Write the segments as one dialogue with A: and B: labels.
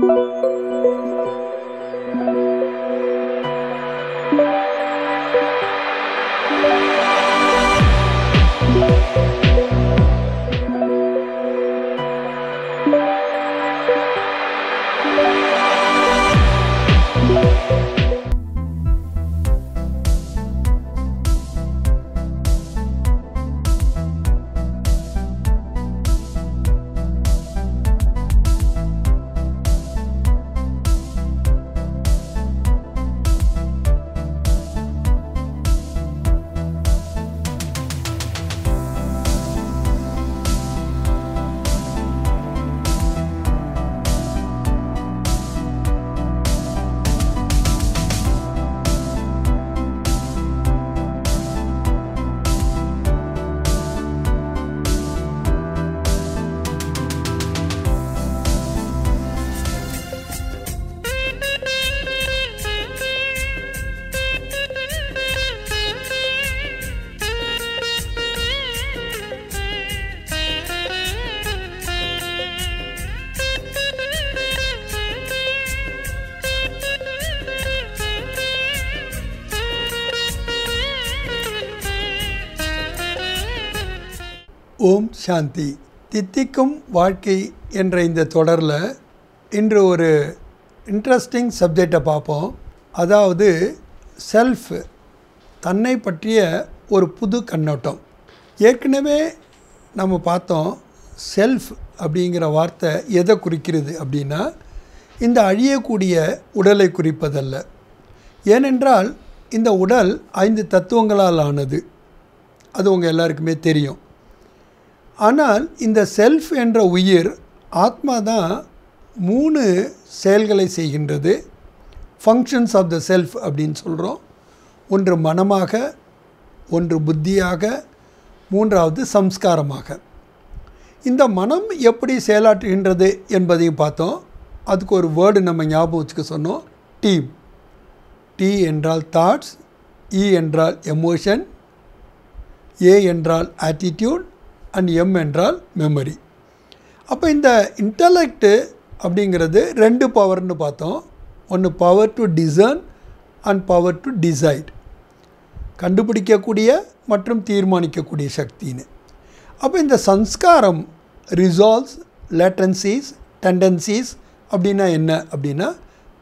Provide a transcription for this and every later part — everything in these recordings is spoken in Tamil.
A: Thank you. ஓம் சாந்தி தித்திக்கும் வாழ்க்கை என்ற இந்த தொடரில் இன்று ஒரு இன்ட்ரெஸ்டிங் சப்ஜெக்டை பார்ப்போம் அதாவது செல்ஃப் தன்னை பற்றிய ஒரு புது கண்ணோட்டம் ஏற்கனவே நம்ம பார்த்தோம் செல்ஃப் அப்படிங்கிற வார்த்தை எதை குறிக்கிறது அப்படின்னா இந்த அழியக்கூடிய உடலை குறிப்பதல்ல ஏனென்றால் இந்த உடல் ஐந்து தத்துவங்களால் ஆனது அது உங்கள் எல்லாருக்குமே தெரியும் ஆனால் இந்த செல்ஃப் என்ற உயிர் ஆத்மா தான் மூணு செயல்களை செய்கின்றது ஃபங்க்ஷன்ஸ் ஆஃப் த செல்ஃப் அப்படின்னு சொல்கிறோம் ஒன்று மனமாக ஒன்று புத்தியாக மூன்றாவது சம்ஸ்காரமாக இந்த மனம் எப்படி செயலாற்றுகின்றது என்பதையும் பார்த்தோம் அதுக்கு ஒரு வேர்டு நம்ம ஞாபகம் வச்சுக்க சொன்னோம் டீம் டி என்றால் தாட்ஸ் இ e என்றால் எமோஷன் ஏ என்றால் ஆட்டிடியூட் அண்ட் எம் என்றால் மெமரி அப்போ இந்த இன்டலெக்டு அப்படிங்கிறது ரெண்டு பவர்னு பார்த்தோம் ஒன்று power to discern and power to decide கண்டுபிடிக்கக்கூடிய மற்றும் தீர்மானிக்கக்கூடிய சக்தின்னு அப்போ இந்த சன்ஸ்காரம் ரிசால்வ்ஸ் லேட்டன்சிஸ் டெண்டன்சிஸ் அப்படின்னா என்ன அப்படின்னா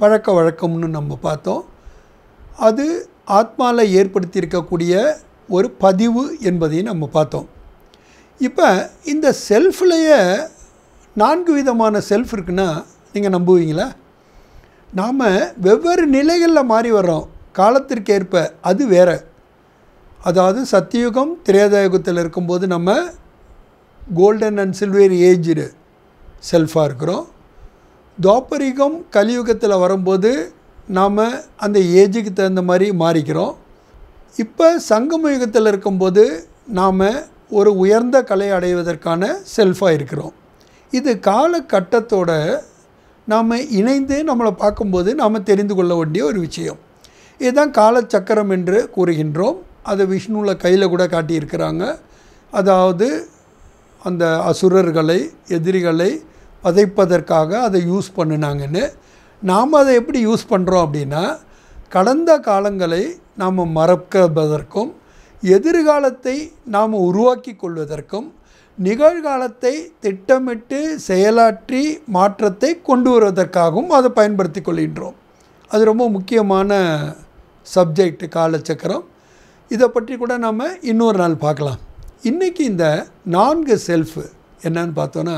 A: பழக்க வழக்கம்னு நம்ம பார்த்தோம் அது ஆத்மாவில் ஏற்படுத்தியிருக்கக்கூடிய ஒரு பதிவு என்பதையும் நம்ம பார்த்தோம் இப்போ இந்த செல்ஃப்லேயே நான்கு விதமான செல்ஃப் இருக்குன்னா நீங்கள் நம்புவீங்களா நாம் வெவ்வேறு நிலைகளில் மாறி வர்றோம் காலத்திற்கேற்ப அது வேறு அதாவது சத்தியுகம் திரேதாயுகத்தில் இருக்கும்போது நம்ம கோல்டன் அண்ட் சில்வர் ஏஜ்டு செல்ஃபாக இருக்கிறோம் தோப்பரிகம் கலியுகத்தில் வரும்போது நாம் அந்த ஏஜுக்கு தகுந்த மாதிரி மாறிக்கிறோம் இப்போ சங்கம யுகத்தில் இருக்கும்போது நாம் ஒரு உயர்ந்த கலை அடைவதற்கான செல்ஃபாக இருக்கிறோம் இது காலகட்டத்தோட நாம் இணைந்து நம்மளை பார்க்கும்போது நாம் தெரிந்து கொள்ள வேண்டிய ஒரு விஷயம் இதுதான் காலச்சக்கரம் என்று கூறுகின்றோம் அதை விஷ்ணுவில் கையில் கூட காட்டியிருக்கிறாங்க அதாவது அந்த அசுரர்களை எதிரிகளை வதைப்பதற்காக அதை யூஸ் பண்ணினாங்கன்னு நாம் அதை எப்படி யூஸ் பண்ணுறோம் அப்படின்னா கடந்த காலங்களை நாம் மறக்கப்பதற்கும் எதிர்காலத்தை நாம் உருவாக்கி கொள்வதற்கும் நிகழ்காலத்தை திட்டமிட்டு செயலாற்றி மாற்றத்தை கொண்டு வருவதற்காகவும் அதை பயன்படுத்தி கொள்கின்றோம் அது ரொம்ப முக்கியமான சப்ஜெக்ட் காலச்சக்கரம் இதை பற்றி கூட நம்ம இன்னொரு நாள் பார்க்கலாம் இன்றைக்கி இந்த நான்கு செல்ஃபு என்னன்னு பார்த்தோன்னா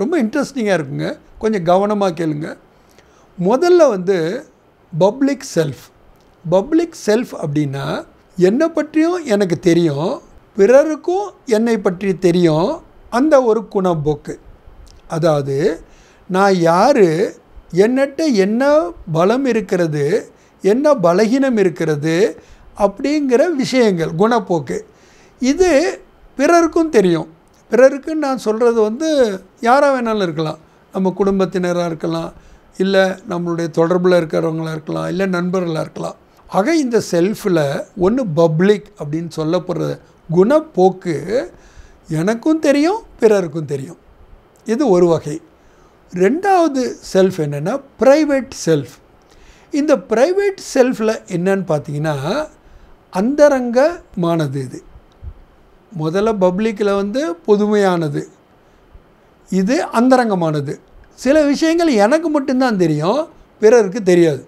A: ரொம்ப இன்ட்ரெஸ்டிங்காக இருக்குங்க கொஞ்சம் கவனமாக கேளுங்க முதல்ல வந்து பப்ளிக் செல்ஃப் பப்ளிக் செல்ஃப் அப்படின்னா என்னை பற்றியும் எனக்கு தெரியும் பிறருக்கும் என்னை பற்றி தெரியும் அந்த ஒரு குணப்போக்கு அதாவது நான் யார் என்னட்ட என்ன பலம் இருக்கிறது என்ன பலகீனம் இருக்கிறது அப்படிங்கிற விஷயங்கள் குணப்போக்கு இது பிறருக்கும் தெரியும் பிறருக்கு நான் சொல்கிறது வந்து யாராக வேணாலும் இருக்கலாம் நம்ம குடும்பத்தினராக இருக்கலாம் இல்லை நம்மளுடைய தொடர்பில் இருக்கிறவங்களாக இருக்கலாம் இல்லை நண்பர்களாக இருக்கலாம் ஆக இந்த செல்ஃபில் ஒன்று பப்ளிக் அப்படின்னு சொல்லப்படுற குணப்போக்கு எனக்கும் தெரியும் பிறருக்கும் தெரியும் இது ஒரு வகை ரெண்டாவது செல்ஃப் என்னென்னா ப்ரைவேட் செல்ஃப் இந்த ப்ரைவேட் செல்ஃபில் என்னன்னு பார்த்தீங்கன்னா அந்தரங்கமானது இது முதல்ல பப்ளிக்கில் வந்து புதுமையானது இது அந்தரங்கமானது சில விஷயங்கள் எனக்கு மட்டும்தான் தெரியும் பிறருக்கு தெரியாது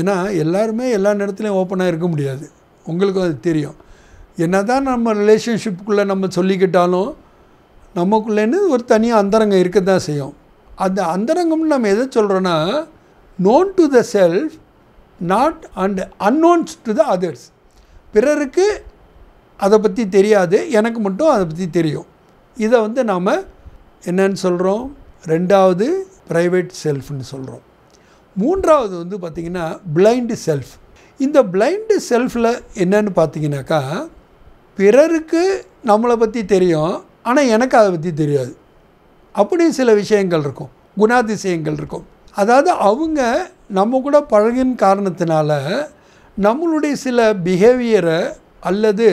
A: ஏன்னா எல்லாருமே எல்லா நேரத்துலையும் ஓப்பனாக இருக்க முடியாது உங்களுக்கும் அது தெரியும் என்ன தான் நம்ம ரிலேஷன்ஷிப்புக்குள்ளே நம்ம சொல்லிக்கிட்டாலும் நமக்குள்ளேன்னு ஒரு தனியாக அந்தரங்கம் இருக்க தான் செய்யும் அந்த அந்தரங்கம்னு நம்ம எதை சொல்கிறோன்னா known to the self not and unknowns to the others பிறருக்கு அதை பற்றி தெரியாது எனக்கு மட்டும் அதை பற்றி தெரியும் இதை வந்து நாம் என்னன்னு சொல்கிறோம் ரெண்டாவது ப்ரைவேட் செல்ஃப்னு சொல்கிறோம் மூன்றாவது வந்து பார்த்திங்கன்னா பிளைண்டு செல்ஃப் இந்த பிளைண்டு செல்ஃபில் என்னன்னு பார்த்தீங்கன்னாக்கா பிறருக்கு நம்மளை பற்றி தெரியும் ஆனால் எனக்கு அதை பற்றி தெரியாது அப்படி சில விஷயங்கள் இருக்கும் குணாதிசயங்கள் இருக்கும் அதாவது அவங்க நம்ம கூட பழகின் காரணத்தினால நம்மளுடைய சில பிஹேவியரை அல்லது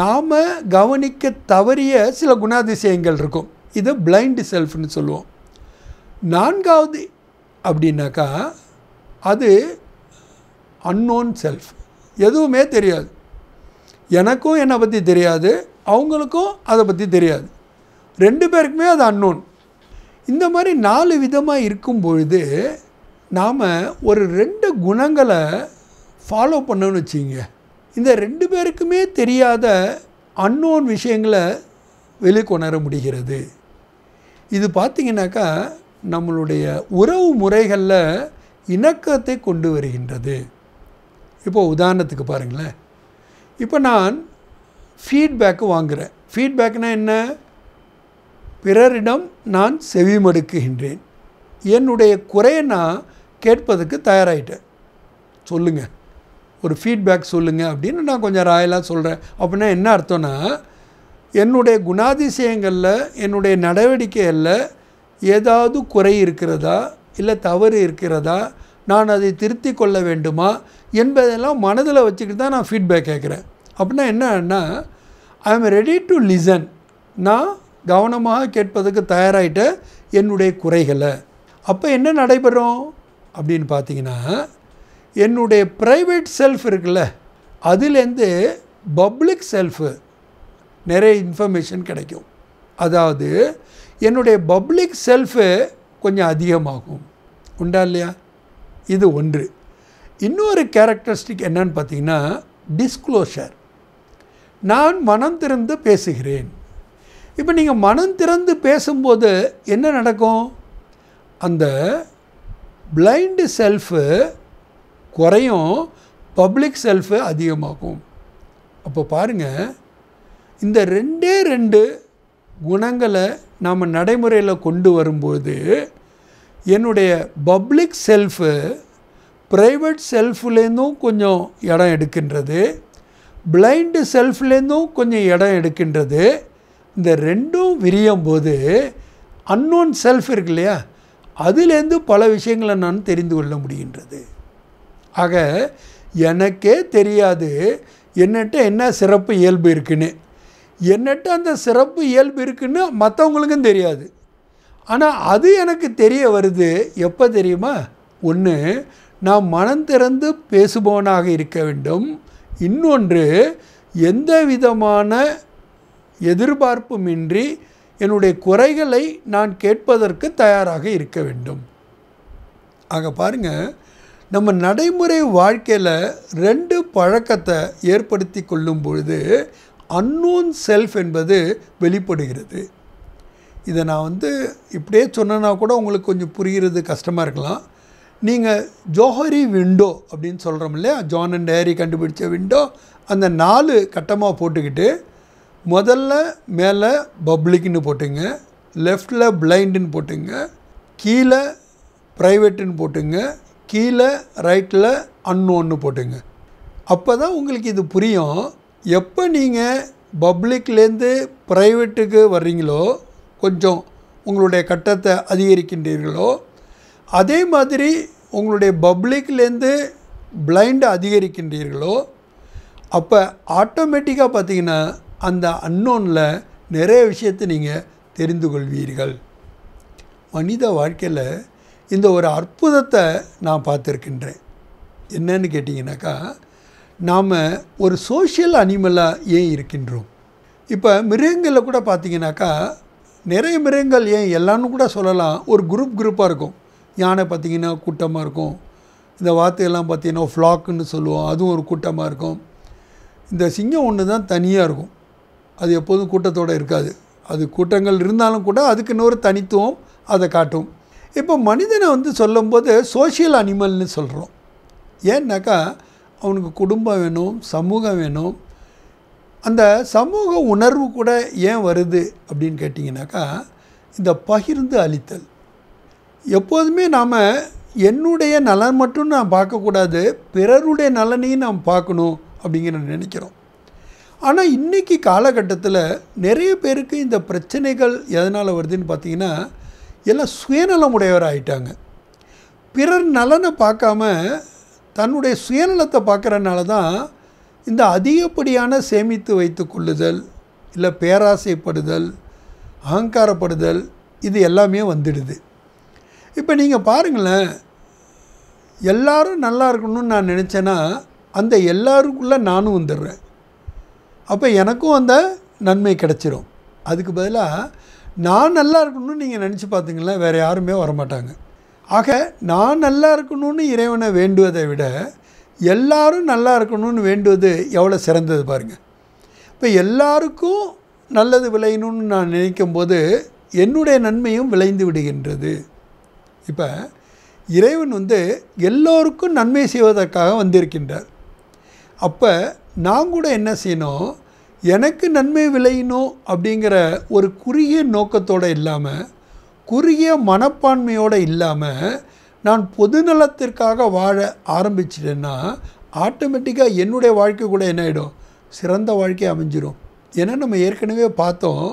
A: நாம் கவனிக்க தவறிய சில குணாதிசயங்கள் இருக்கும் இதை பிளைண்டு செல்ஃப்னு சொல்லுவோம் நான்காவது அப்படின்னாக்கா அது அன்னோன் செல்ஃப் எதுவுமே தெரியாது எனக்கும் என்னை பற்றி தெரியாது அவங்களுக்கும் அதை பற்றி தெரியாது ரெண்டு பேருக்குமே அது அன்னோன் இந்த மாதிரி நாலு விதமாக இருக்கும் பொழுது நாம் ஒரு ரெண்டு குணங்களை ஃபாலோ பண்ணணும்னு வச்சிங்க இந்த ரெண்டு பேருக்குமே தெரியாத அன்னோன் விஷயங்களை வெளிக்கொணர முடிகிறது இது பார்த்திங்கனாக்கா நம்மளுடைய உறவு முறைகளில் இணக்கத்தை கொண்டு வருகின்றது இப்போ உதாரணத்துக்கு பாருங்களேன் இப்போ நான் ஃபீட்பேக்கு வாங்குகிறேன் ஃபீட்பேக்னால் என்ன பிறரிடம் நான் செவிமடுக்குகின்றேன் என்னுடைய குறையை நான் கேட்பதற்கு தயாராகிட்டேன் சொல்லுங்கள் ஒரு ஃபீட்பேக் சொல்லுங்கள் அப்படின்னு நான் கொஞ்சம் ராயலாக சொல்கிறேன் அப்படின்னா என்ன அர்த்தம்னா என்னுடைய குணாதிசயங்களில் என்னுடைய நடவடிக்கைகளில் ஏதாவது குறை இருக்கிறதா இல்லை தவறு இருக்கிறதா நான் அதை திருத்தி கொள்ள வேண்டுமா என்பதெல்லாம் மனதில் வச்சுக்கிட்டு தான் நான் ஃபீட்பேக் கேட்குறேன் அப்படின்னா என்னன்னா I am ready to listen நான் கவனமாக கேட்பதற்கு தயாராகிட்ட என்னுடைய குறைகளை அப்போ என்ன நடைபெறும் அப்படின்னு பார்த்தீங்கன்னா என்னுடைய ப்ரைவேட் செல்ஃப் இருக்குல்ல அதுலேருந்து பப்ளிக் செல்ஃபு நிறைய இன்ஃபர்மேஷன் கிடைக்கும் அதாவது என்னுடைய பப்ளிக் செல்ஃபு கொஞ்சம் அதிகமாகும் உண்டா இல்லையா இது ஒன்று இன்னொரு கேரக்டரிஸ்டிக் என்னன்னு பார்த்தீங்கன்னா டிஸ்க்ளோஷர் நான் மனம் திறந்து பேசுகிறேன் இப்போ நீங்கள் மனம் திறந்து பேசும்போது என்ன நடக்கும் அந்த பிளைண்டு செல்ஃபு குறையும் பப்ளிக் செல்ஃபு அதிகமாகும் அப்போ பாருங்கள் இந்த ரெண்டே ரெண்டு குணங்களை நாம் நடைமுறையில் கொண்டு வரும்போது என்னுடைய பப்ளிக் செல்ஃபு ப்ரைவேட் செல்ஃப்லேருந்தும் கொஞ்சம் இடம் எடுக்கின்றது பிளைண்டு செல்ஃப்லேருந்தும் கொஞ்சம் இடம் எடுக்கின்றது இந்த ரெண்டும் விரியும் போது அன்னோன் செல்ஃப் இருக்கு இல்லையா அதுலேருந்து பல விஷயங்களை நான் தெரிந்து கொள்ள முடிகின்றது ஆக எனக்கே தெரியாது என்னட்ட என்ன சிறப்பு இயல்பு இருக்குன்னு என்னட்ட அந்த சிறப்பு இயல்பு இருக்குன்னு மற்றவங்களுக்கும் தெரியாது ஆனால் அது எனக்கு தெரிய வருது எப்போ தெரியுமா ஒன்று நான் மனம் திறந்து பேசுபவனாக இருக்க வேண்டும் இன்னொன்று எந்த விதமான எதிர்பார்ப்புமின்றி என்னுடைய குறைகளை நான் கேட்பதற்கு தயாராக இருக்க வேண்டும் ஆக பாருங்கள் நம்ம நடைமுறை வாழ்க்கையில் ரெண்டு பழக்கத்தை ஏற்படுத்தி கொள்ளும் பொழுது அன்னோன் செல்ஃப் என்பது வெளிப்படுகிறது இதை நான் வந்து இப்படியே சொன்னேன்னா கூட உங்களுக்கு கொஞ்சம் புரிகிறது கஷ்டமாக இருக்கலாம் நீங்கள் ஜோஹரி விண்டோ அப்படின்னு சொல்கிறோம் இல்லையா ஜான் அண்ட் ஹேரி கண்டுபிடிச்ச விண்டோ அந்த நாலு கட்டமாக போட்டுக்கிட்டு முதல்ல மேலே பப்ளிக்னு போட்டுங்க லெஃப்டில் பிளைண்டுன்னு போட்டுங்க கீழே ப்ரைவேட்டுன்னு போட்டுங்க கீழே ரைட்டில் அன்னோன்னு போட்டுங்க அப்போ தான் உங்களுக்கு இது புரியும் எப்போ நீங்கள் பப்ளிக்லேருந்து ப்ரைவேட்டுக்கு வர்றீங்களோ கொஞ்சம் உங்களுடைய கட்டத்தை அதிகரிக்கின்றீர்களோ அதே மாதிரி உங்களுடைய பப்ளிக்லேருந்து பிளைண்டை அதிகரிக்கின்றீர்களோ அப்போ ஆட்டோமேட்டிக்காக பார்த்தீங்கன்னா அந்த அன்னோனில் நிறைய விஷயத்தை நீங்கள் தெரிந்து கொள்வீர்கள் மனித வாழ்க்கையில் இந்த ஒரு அற்புதத்தை நான் பார்த்துருக்கின்றேன் என்னன்னு கேட்டிங்கனாக்கா நாம் ஒரு சோஷியல் அனிமலாக ஏன் இருக்கின்றோம் இப்போ மிருகங்களில் கூட பார்த்திங்கனாக்கா நிறைய மிருகங்கள் ஏன் எல்லாம்னு கூட சொல்லலாம் ஒரு குரூப் குரூப்பாக இருக்கும் யானை பார்த்திங்கன்னா கூட்டமாக இருக்கும் இந்த வார்த்தையெல்லாம் பார்த்திங்கன்னா ஃப்ளாக்குன்னு சொல்லுவோம் அதுவும் ஒரு கூட்டமாக இருக்கும் இந்த சிங்கம் ஒன்று தான் தனியாக இருக்கும் அது எப்போதும் கூட்டத்தோடு இருக்காது அது கூட்டங்கள் இருந்தாலும் கூட அதுக்கு இன்னொரு தனித்துவம் அதை காட்டும் இப்போ மனிதனை வந்து சொல்லும்போது சோஷியல் அனிமல்னு சொல்கிறோம் ஏன்னாக்கா அவனுக்கு குடும்பம் வேணும் சமூகம் வேணும் அந்த சமூக உணர்வு கூட ஏன் வருது அப்படின்னு கேட்டிங்கனாக்கா இந்த பகிர்ந்து அளித்தல் எப்போதுமே நாம் என்னுடைய நலன் மட்டும் நான் பார்க்கக்கூடாது பிறருடைய நலனையும் நாம் பார்க்கணும் அப்படிங்கிற நினைக்கிறோம் ஆனால் இன்றைக்கி காலகட்டத்தில் நிறைய பேருக்கு இந்த பிரச்சனைகள் எதனால் வருதுன்னு பார்த்திங்கன்னா எல்லாம் சுயநலம் உடையவர் ஆகிட்டாங்க பிறர் நலனை பார்க்காம தன்னுடைய சுயநலத்தை பார்க்குறனால தான் இந்த அதிகப்படியான சேமித்து வைத்து கொள்ளுதல் இல்லை பேராசைப்படுதல் அகங்காரப்படுதல் இது எல்லாமே வந்துடுது இப்போ நீங்கள் பாருங்களேன் எல்லாரும் நல்லா இருக்கணும்னு நான் நினச்சேன்னா அந்த எல்லாருக்குள்ளே நானும் வந்துடுறேன் அப்போ எனக்கும் அந்த நன்மை கிடச்சிரும் அதுக்கு பதிலாக நான் நல்லா இருக்கணும்னு நீங்கள் நினச்சி பார்த்தீங்களேன் வேறு யாருமே வரமாட்டாங்க ஆக நான் நல்லா இருக்கணும்னு இறைவனை வேண்டுவதை விட எல்லாரும் நல்லா இருக்கணும்னு வேண்டுவது எவ்வளோ சிறந்தது பாருங்கள் இப்போ எல்லாருக்கும் நல்லது விளையணும்னு நான் நினைக்கும் போது என்னுடைய நன்மையும் விளைந்து விடுகின்றது இப்போ இறைவன் வந்து எல்லோருக்கும் நன்மை செய்வதற்காக வந்திருக்கின்றார் அப்போ நான் கூட என்ன செய்யணும் எனக்கு நன்மை விளையணும் அப்படிங்கிற ஒரு குறுகிய நோக்கத்தோடு இல்லாமல் குறுகிய மனப்பான்மையோடு இல்லாமல் நான் பொதுநலத்திற்காக வாழ ஆரம்பிச்சிட்டேன்னா ஆட்டோமேட்டிக்காக என்னுடைய வாழ்க்கை கூட என்ன ஆகிடும் சிறந்த வாழ்க்கை அமைஞ்சிடும் ஏன்னா நம்ம ஏற்கனவே பார்த்தோம்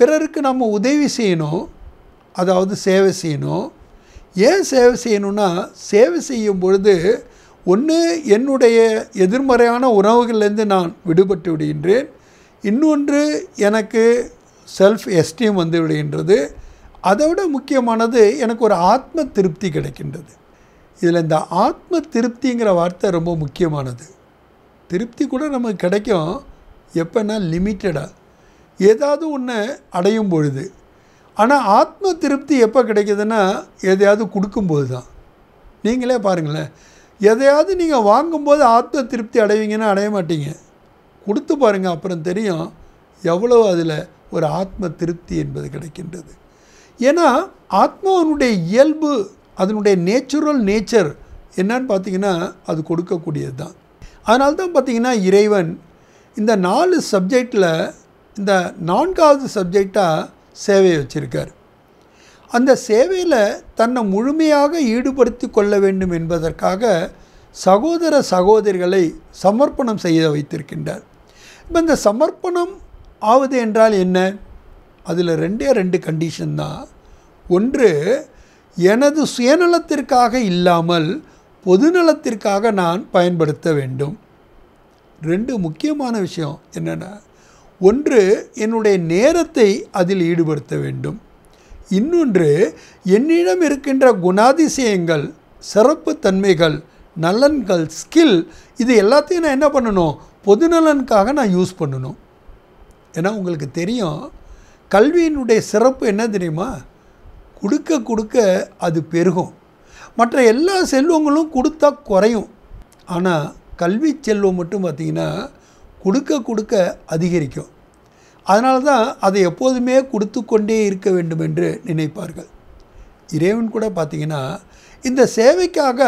A: பிறருக்கு நம்ம உதவி செய்யணும் அதாவது சேவை செய்யணும் ஏன் சேவை செய்யணும்னா சேவை செய்யும் பொழுது ஒன்று என்னுடைய எதிர்மறையான உறவுகள்லேருந்து நான் விடுபட்டு விடுகின்றேன் இன்னொன்று எனக்கு செல்ஃப் எஸ்டீம் வந்து விடுகின்றது விட முக்கியமானது எனக்கு ஒரு ஆத்ம திருப்தி கிடைக்கின்றது இதில் இந்த ஆத்ம திருப்திங்கிற வார்த்தை ரொம்ப முக்கியமானது திருப்தி கூட நமக்கு கிடைக்கும் எப்போன்னா லிமிட்டடாக ஏதாவது ஒன்று அடையும் பொழுது ஆனால் ஆத்ம திருப்தி எப்போ கிடைக்கிதுன்னா எதையாவது கொடுக்கும்போது தான் நீங்களே பாருங்களேன் எதையாவது நீங்கள் வாங்கும்போது ஆத்ம திருப்தி அடைவீங்கன்னா அடைய மாட்டீங்க கொடுத்து பாருங்கள் அப்புறம் தெரியும் எவ்வளோ அதில் ஒரு ஆத்ம திருப்தி என்பது கிடைக்கின்றது ஏன்னா ஆத்மாவனுடைய இயல்பு அதனுடைய நேச்சுரல் நேச்சர் என்னன்னு பார்த்தீங்கன்னா அது கொடுக்கக்கூடியது தான் அதனால தான் பார்த்திங்கன்னா இறைவன் இந்த நாலு சப்ஜெக்டில் இந்த நான்காவது சப்ஜெக்டாக சேவையை வச்சுருக்கார் அந்த சேவையில் தன்னை முழுமையாக ஈடுபடுத்தி கொள்ள வேண்டும் என்பதற்காக சகோதர சகோதரிகளை சமர்ப்பணம் செய்ய வைத்திருக்கின்றார் இப்போ இந்த சமர்ப்பணம் ஆவது என்றால் என்ன அதில் ரெண்டே ரெண்டு கண்டிஷன் தான் ஒன்று எனது சுயநலத்திற்காக இல்லாமல் பொதுநலத்திற்காக நான் பயன்படுத்த வேண்டும் ரெண்டு முக்கியமான விஷயம் என்னென்னா ஒன்று என்னுடைய நேரத்தை அதில் ஈடுபடுத்த வேண்டும் இன்னொன்று என்னிடம் இருக்கின்ற குணாதிசயங்கள் சிறப்பு தன்மைகள் நலன்கள் ஸ்கில் இது எல்லாத்தையும் நான் என்ன பண்ணணும் பொதுநலனுக்காக நான் யூஸ் பண்ணணும் ஏன்னா உங்களுக்கு தெரியும் கல்வியினுடைய சிறப்பு என்ன தெரியுமா கொடுக்க கொடுக்க அது பெருகும் மற்ற எல்லா செல்வங்களும் கொடுத்தா குறையும் ஆனால் கல்வி செல்வம் மட்டும் பார்த்திங்கன்னா கொடுக்க கொடுக்க அதிகரிக்கும் அதனால தான் அதை எப்போதுமே கொடுத்து கொண்டே இருக்க வேண்டும் என்று நினைப்பார்கள் இறைவன் கூட பார்த்திங்கன்னா இந்த சேவைக்காக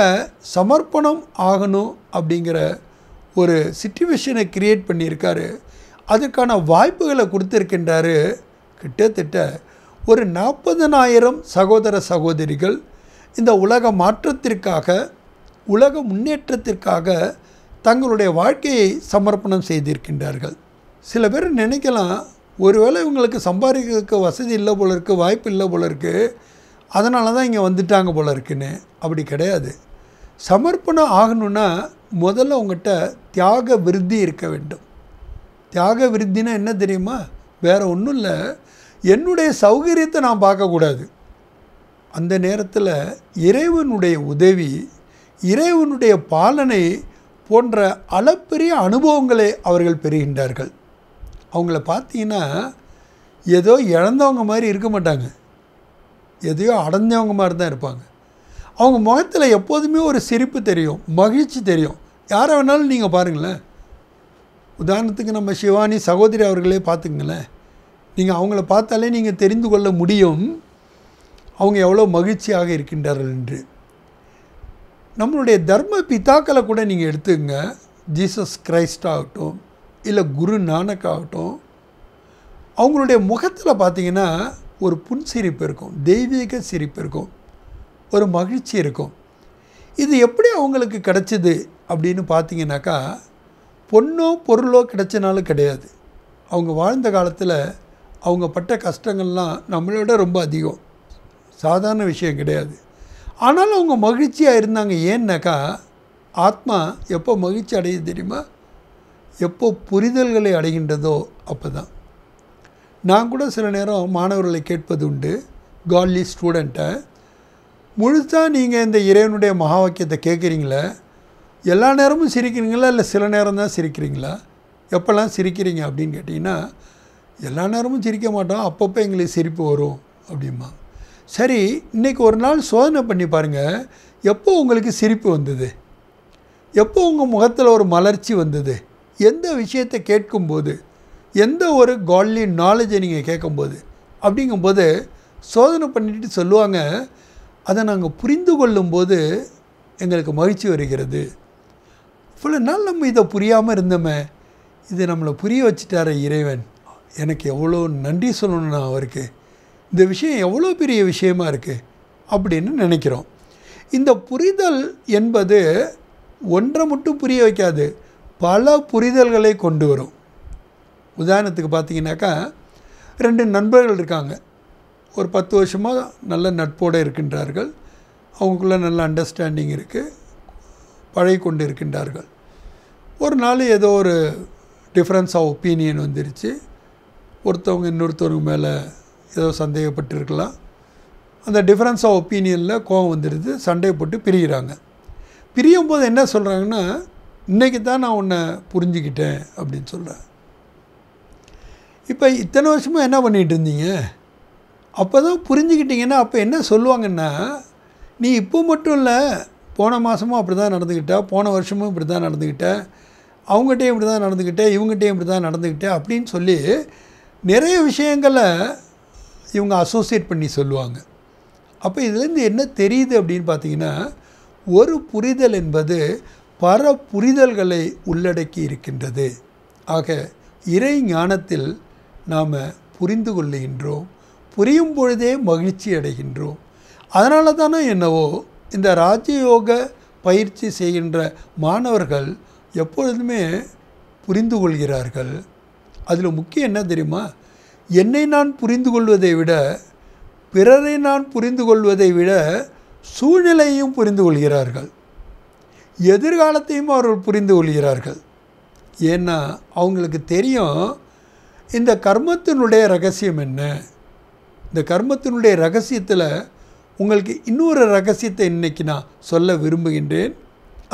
A: சமர்ப்பணம் ஆகணும் அப்படிங்கிற ஒரு சுச்சுவேஷனை க்ரியேட் பண்ணியிருக்காரு அதுக்கான வாய்ப்புகளை கொடுத்துருக்கின்றாரு கிட்டத்தட்ட ஒரு நாற்பதனாயிரம் சகோதர சகோதரிகள் இந்த உலக மாற்றத்திற்காக உலக முன்னேற்றத்திற்காக தங்களுடைய வாழ்க்கையை சமர்ப்பணம் செய்திருக்கின்றார்கள் சில பேர் நினைக்கலாம் ஒருவேளை இவங்களுக்கு சம்பாதிக்கிறதுக்கு வசதி இல்லை போல இருக்குது வாய்ப்பு இல்லை போல இருக்குது அதனால தான் இங்கே வந்துட்டாங்க போல இருக்குன்னு அப்படி கிடையாது சமர்ப்பணம் ஆகணும்னா முதல்ல உங்கள்கிட்ட தியாக விருத்தி இருக்க வேண்டும் தியாக விருத்தினா என்ன தெரியுமா வேறு ஒன்றும் இல்லை என்னுடைய சௌகரியத்தை நான் பார்க்கக்கூடாது அந்த நேரத்தில் இறைவனுடைய உதவி இறைவனுடைய பாலனை போன்ற அளப்பெரிய அனுபவங்களை அவர்கள் பெறுகின்றார்கள் அவங்கள பார்த்தீங்கன்னா ஏதோ இழந்தவங்க மாதிரி இருக்க மாட்டாங்க எதையோ அடைஞ்சவங்க மாதிரி தான் இருப்பாங்க அவங்க முகத்தில் எப்போதுமே ஒரு சிரிப்பு தெரியும் மகிழ்ச்சி தெரியும் யாரை வேணாலும் நீங்கள் பாருங்களேன் உதாரணத்துக்கு நம்ம சிவானி சகோதரி அவர்களே பார்த்துக்குங்களேன் நீங்கள் அவங்கள பார்த்தாலே நீங்கள் தெரிந்து கொள்ள முடியும் அவங்க எவ்வளோ மகிழ்ச்சியாக இருக்கின்றார்கள் என்று நம்மளுடைய தர்ம பித்தாக்களை கூட நீங்கள் எடுத்துங்க ஜீசஸ் கிரைஸ்ட் ஆகட்டும் இல்லை குரு நானக் ஆகட்டும் அவங்களுடைய முகத்தில் பார்த்தீங்கன்னா ஒரு புன்சிரிப்பு இருக்கும் தெய்வீக சிரிப்பு இருக்கும் ஒரு மகிழ்ச்சி இருக்கும் இது எப்படி அவங்களுக்கு கிடச்சிது அப்படின்னு பார்த்தீங்கன்னாக்கா பொண்ணோ பொருளோ கிடைச்சனாலும் கிடையாது அவங்க வாழ்ந்த காலத்தில் அவங்க பட்ட கஷ்டங்கள்லாம் நம்மளை விட ரொம்ப அதிகம் சாதாரண விஷயம் கிடையாது ஆனாலும் அவங்க மகிழ்ச்சியாக இருந்தாங்க ஏன்னாக்கா ஆத்மா எப்போ மகிழ்ச்சி அடையுது தெரியுமா எப்போ புரிதல்களை அடைகின்றதோ அப்போ தான் நான் கூட சில நேரம் மாணவர்களை கேட்பது உண்டு காட்லி ஸ்டூடெண்ட்டை முழுசாக நீங்கள் இந்த இறைவனுடைய மகா வாக்கியத்தை கேட்குறீங்களே எல்லா நேரமும் சிரிக்கிறீங்களா இல்லை சில நேரம் தான் சிரிக்கிறீங்களா எப்போல்லாம் சிரிக்கிறீங்க அப்படின்னு கேட்டிங்கன்னா எல்லா நேரமும் சிரிக்க மாட்டோம் அப்பப்போ எங்களுக்கு சிரிப்பு வரும் அப்படிமா சரி இன்றைக்கி ஒரு நாள் சோதனை பண்ணி பாருங்கள் எப்போ உங்களுக்கு சிரிப்பு வந்தது எப்போ உங்கள் முகத்தில் ஒரு மலர்ச்சி வந்தது எந்த விஷயத்தை கேட்கும்போது எந்த ஒரு காட்லி நாலேஜை நீங்கள் கேட்கும்போது அப்படிங்கும்போது சோதனை பண்ணிட்டு சொல்லுவாங்க அதை நாங்கள் புரிந்து கொள்ளும்போது எங்களுக்கு மகிழ்ச்சி வருகிறது இவ்வளோ நாள் நம்ம இதை புரியாமல் இருந்தோமே இது நம்மளை புரிய வச்சுட்டார இறைவன் எனக்கு எவ்வளோ நன்றி சொல்லணும் நான் அவருக்கு இந்த விஷயம் எவ்வளோ பெரிய விஷயமா இருக்குது அப்படின்னு நினைக்கிறோம் இந்த புரிதல் என்பது ஒன்றை மட்டும் புரிய வைக்காது பல புரிதல்களை கொண்டு வரும் உதாரணத்துக்கு பார்த்தீங்கன்னாக்கா ரெண்டு நண்பர்கள் இருக்காங்க ஒரு பத்து வருஷமாக நல்ல நட்போடு இருக்கின்றார்கள் அவங்களுக்குள்ள நல்ல அண்டர்ஸ்டாண்டிங் இருக்குது பழகி கொண்டு இருக்கின்றார்கள் ஒரு நாள் ஏதோ ஒரு டிஃப்ரென்ஸ் ஆஃப் ஒப்பீனியன் வந்துருச்சு ஒருத்தவங்க இன்னொருத்தவங்க மேலே ஏதோ சந்தேகப்பட்டிருக்கலாம் அந்த டிஃப்ரென்ஸ் ஆஃப் ஒப்பீனியனில் கோவம் வந்துடுது சண்டை போட்டு பிரிகிறாங்க பிரியும் போது என்ன சொல்கிறாங்கன்னா இன்றைக்கி தான் நான் உன்னை புரிஞ்சுக்கிட்டேன் அப்படின்னு சொல்கிறேன் இப்போ இத்தனை வருஷமாக என்ன பண்ணிகிட்டு இருந்தீங்க அப்போ தான் புரிஞ்சுக்கிட்டிங்கன்னா அப்போ என்ன சொல்லுவாங்கன்னா நீ இப்போ மட்டும் இல்லை போன மாதமும் அப்படி தான் நடந்துக்கிட்ட போன வருஷமும் இப்படி தான் நடந்துக்கிட்ட அவங்ககிட்டையும் இப்படி தான் நடந்துக்கிட்டேன் இவங்ககிட்டையும் இப்படி தான் நடந்துக்கிட்டேன் அப்படின்னு சொல்லி நிறைய விஷயங்களை இவங்க அசோசியேட் பண்ணி சொல்லுவாங்க அப்போ இதுலேருந்து என்ன தெரியுது அப்படின்னு பார்த்தீங்கன்னா ஒரு புரிதல் என்பது பல புரிதல்களை உள்ளடக்கி இருக்கின்றது ஆக இறை ஞானத்தில் நாம் புரிந்து கொள்ளுகின்றோம் புரியும் பொழுதே மகிழ்ச்சி அடைகின்றோம் அதனால தானே என்னவோ இந்த ராஜயோக பயிற்சி செய்கின்ற மாணவர்கள் எப்பொழுதுமே புரிந்து கொள்கிறார்கள் அதில் முக்கியம் என்ன தெரியுமா என்னை நான் புரிந்து கொள்வதை விட பிறரை நான் புரிந்து கொள்வதை விட சூழ்நிலையையும் புரிந்து கொள்கிறார்கள் எதிர்காலத்தையும் அவர்கள் புரிந்து கொள்கிறார்கள் ஏன்னா அவங்களுக்கு தெரியும் இந்த கர்மத்தினுடைய ரகசியம் என்ன இந்த கர்மத்தினுடைய ரகசியத்தில் உங்களுக்கு இன்னொரு ரகசியத்தை இன்றைக்கி நான் சொல்ல விரும்புகின்றேன்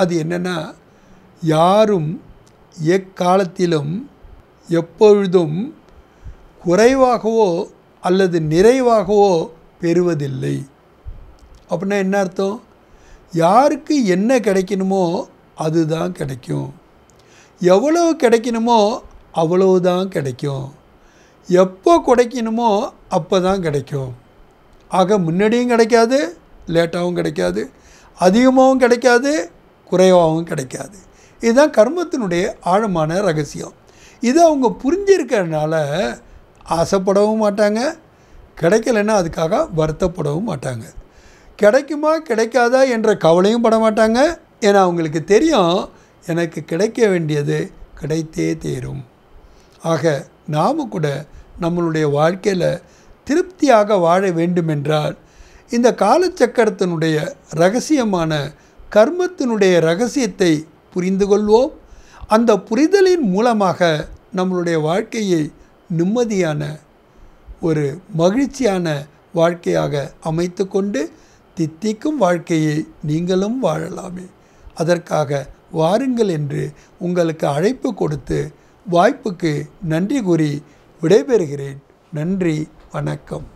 A: அது என்னென்னா யாரும் எக்காலத்திலும் எப்பொழுதும் குறைவாகவோ அல்லது நிறைவாகவோ பெறுவதில்லை அப்படின்னா என்ன அர்த்தம் யாருக்கு என்ன கிடைக்கணுமோ அதுதான் கிடைக்கும் எவ்வளவு கிடைக்கணுமோ அவ்வளவு தான் கிடைக்கும் எப்போ கிடைக்கணுமோ அப்போ தான் கிடைக்கும் ஆக முன்னாடியும் கிடைக்காது லேட்டாகவும் கிடைக்காது அதிகமாகவும் கிடைக்காது குறைவாகவும் கிடைக்காது இதுதான் கர்மத்தினுடைய ஆழமான ரகசியம் இதை அவங்க புரிஞ்சிருக்கிறதுனால ஆசைப்படவும் மாட்டாங்க கிடைக்கலன்னா அதுக்காக வருத்தப்படவும் மாட்டாங்க கிடைக்குமா கிடைக்காதா என்ற கவலையும் பட மாட்டாங்க ஏன்னா அவங்களுக்கு தெரியும் எனக்கு கிடைக்க வேண்டியது கிடைத்தே தேரும் ஆக நாம் கூட நம்மளுடைய வாழ்க்கையில் திருப்தியாக வாழ வேண்டுமென்றால் இந்த காலச்சக்கரத்தினுடைய ரகசியமான கர்மத்தினுடைய ரகசியத்தை புரிந்து கொள்வோம் அந்த புரிதலின் மூலமாக நம்மளுடைய வாழ்க்கையை நிம்மதியான ஒரு மகிழ்ச்சியான வாழ்க்கையாக அமைத்து கொண்டு தித்திக்கும் வாழ்க்கையை நீங்களும் வாழலாமே அதற்காக வாருங்கள் என்று உங்களுக்கு அழைப்பு கொடுத்து வாய்ப்புக்கு நன்றி கூறி விடைபெறுகிறேன் நன்றி வணக்கம்